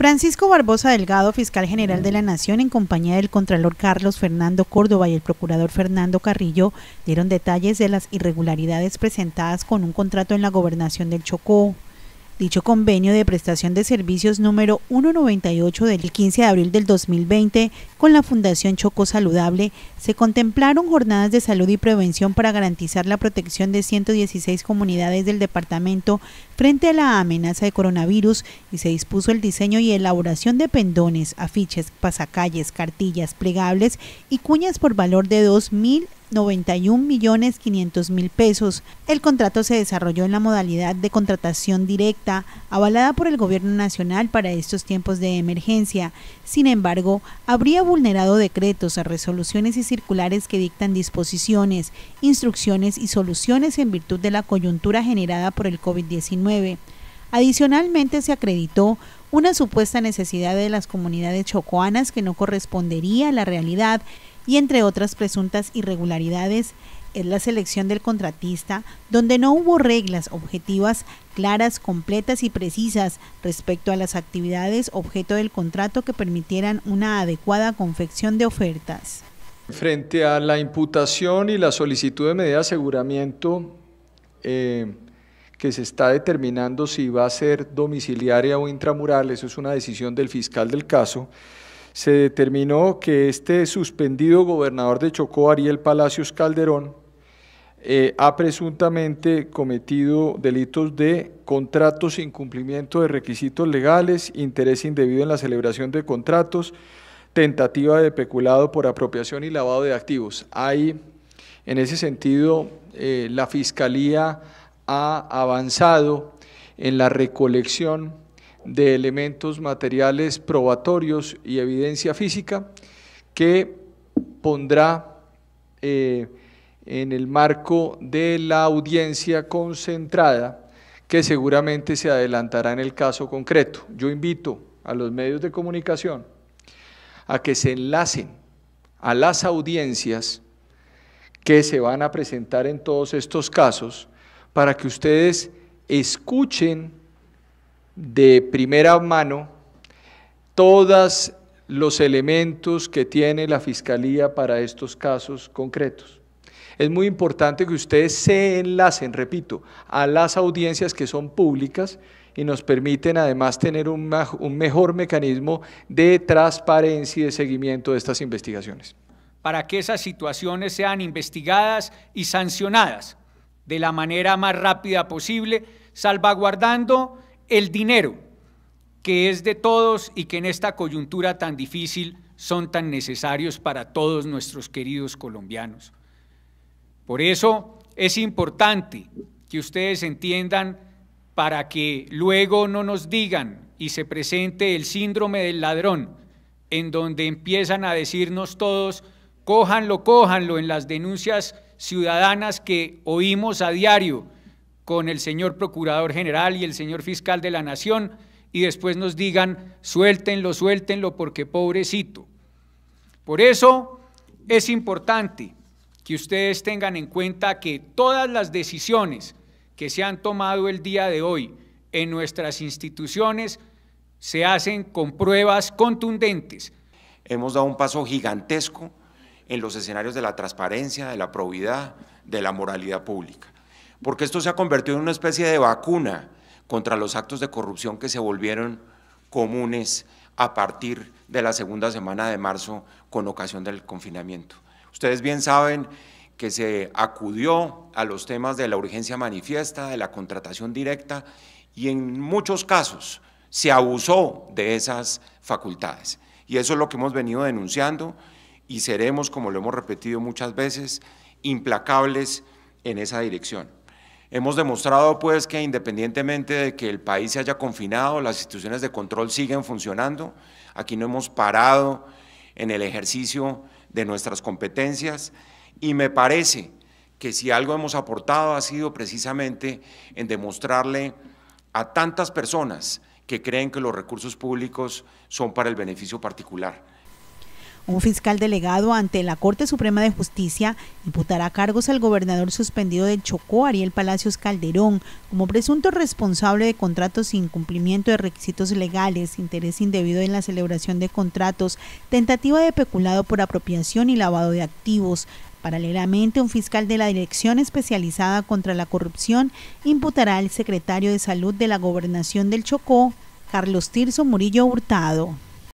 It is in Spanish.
Francisco Barbosa Delgado, fiscal general de la Nación, en compañía del Contralor Carlos Fernando Córdoba y el Procurador Fernando Carrillo, dieron detalles de las irregularidades presentadas con un contrato en la gobernación del Chocó. Dicho convenio de prestación de servicios número 198 del 15 de abril del 2020 con la Fundación Choco Saludable se contemplaron jornadas de salud y prevención para garantizar la protección de 116 comunidades del departamento frente a la amenaza de coronavirus y se dispuso el diseño y elaboración de pendones, afiches, pasacalles, cartillas plegables y cuñas por valor de 2.000 91.500.000 pesos. El contrato se desarrolló en la modalidad de contratación directa, avalada por el Gobierno Nacional para estos tiempos de emergencia. Sin embargo, habría vulnerado decretos, resoluciones y circulares que dictan disposiciones, instrucciones y soluciones en virtud de la coyuntura generada por el COVID-19. Adicionalmente, se acreditó una supuesta necesidad de las comunidades chocoanas que no correspondería a la realidad y entre otras presuntas irregularidades es la selección del contratista, donde no hubo reglas objetivas claras, completas y precisas respecto a las actividades objeto del contrato que permitieran una adecuada confección de ofertas. Frente a la imputación y la solicitud de medida de aseguramiento eh, que se está determinando si va a ser domiciliaria o intramural, eso es una decisión del fiscal del caso, se determinó que este suspendido gobernador de Chocó, Ariel Palacios Calderón, eh, ha presuntamente cometido delitos de contratos, cumplimiento de requisitos legales, interés indebido en la celebración de contratos, tentativa de peculado por apropiación y lavado de activos. Hay, en ese sentido, eh, la Fiscalía ha avanzado en la recolección de elementos materiales probatorios y evidencia física que pondrá eh, en el marco de la audiencia concentrada que seguramente se adelantará en el caso concreto. Yo invito a los medios de comunicación a que se enlacen a las audiencias que se van a presentar en todos estos casos para que ustedes escuchen de primera mano todos los elementos que tiene la Fiscalía para estos casos concretos. Es muy importante que ustedes se enlacen, repito, a las audiencias que son públicas y nos permiten además tener un, mejor mecanismo de transparencia y de seguimiento de estas investigaciones. Para que esas situaciones sean investigadas y sancionadas de la manera más rápida posible, salvaguardando el dinero, que es de todos y que en esta coyuntura tan difícil son tan necesarios para todos nuestros queridos colombianos. Por eso es importante que ustedes entiendan para que luego no nos digan y se presente el síndrome del ladrón, en donde empiezan a decirnos todos, cójanlo, cójanlo en las denuncias ciudadanas que oímos a diario con el señor Procurador General y el señor Fiscal de la Nación y después nos digan, suéltenlo, suéltenlo, porque pobrecito. Por eso es importante que ustedes tengan en cuenta que todas las decisiones que se han tomado el día de hoy en nuestras instituciones se hacen con pruebas contundentes. Hemos dado un paso gigantesco en los escenarios de la transparencia, de la probidad, de la moralidad pública porque esto se ha convertido en una especie de vacuna contra los actos de corrupción que se volvieron comunes a partir de la segunda semana de marzo con ocasión del confinamiento. Ustedes bien saben que se acudió a los temas de la urgencia manifiesta, de la contratación directa y en muchos casos se abusó de esas facultades. Y eso es lo que hemos venido denunciando y seremos, como lo hemos repetido muchas veces, implacables en esa dirección. Hemos demostrado pues que independientemente de que el país se haya confinado, las instituciones de control siguen funcionando. Aquí no hemos parado en el ejercicio de nuestras competencias y me parece que si algo hemos aportado ha sido precisamente en demostrarle a tantas personas que creen que los recursos públicos son para el beneficio particular un fiscal delegado ante la Corte Suprema de Justicia imputará cargos al gobernador suspendido del Chocó, Ariel Palacios Calderón, como presunto responsable de contratos sin cumplimiento de requisitos legales, interés indebido en la celebración de contratos, tentativa de peculado por apropiación y lavado de activos. Paralelamente, un fiscal de la Dirección Especializada contra la Corrupción imputará al secretario de Salud de la Gobernación del Chocó, Carlos Tirso Murillo Hurtado.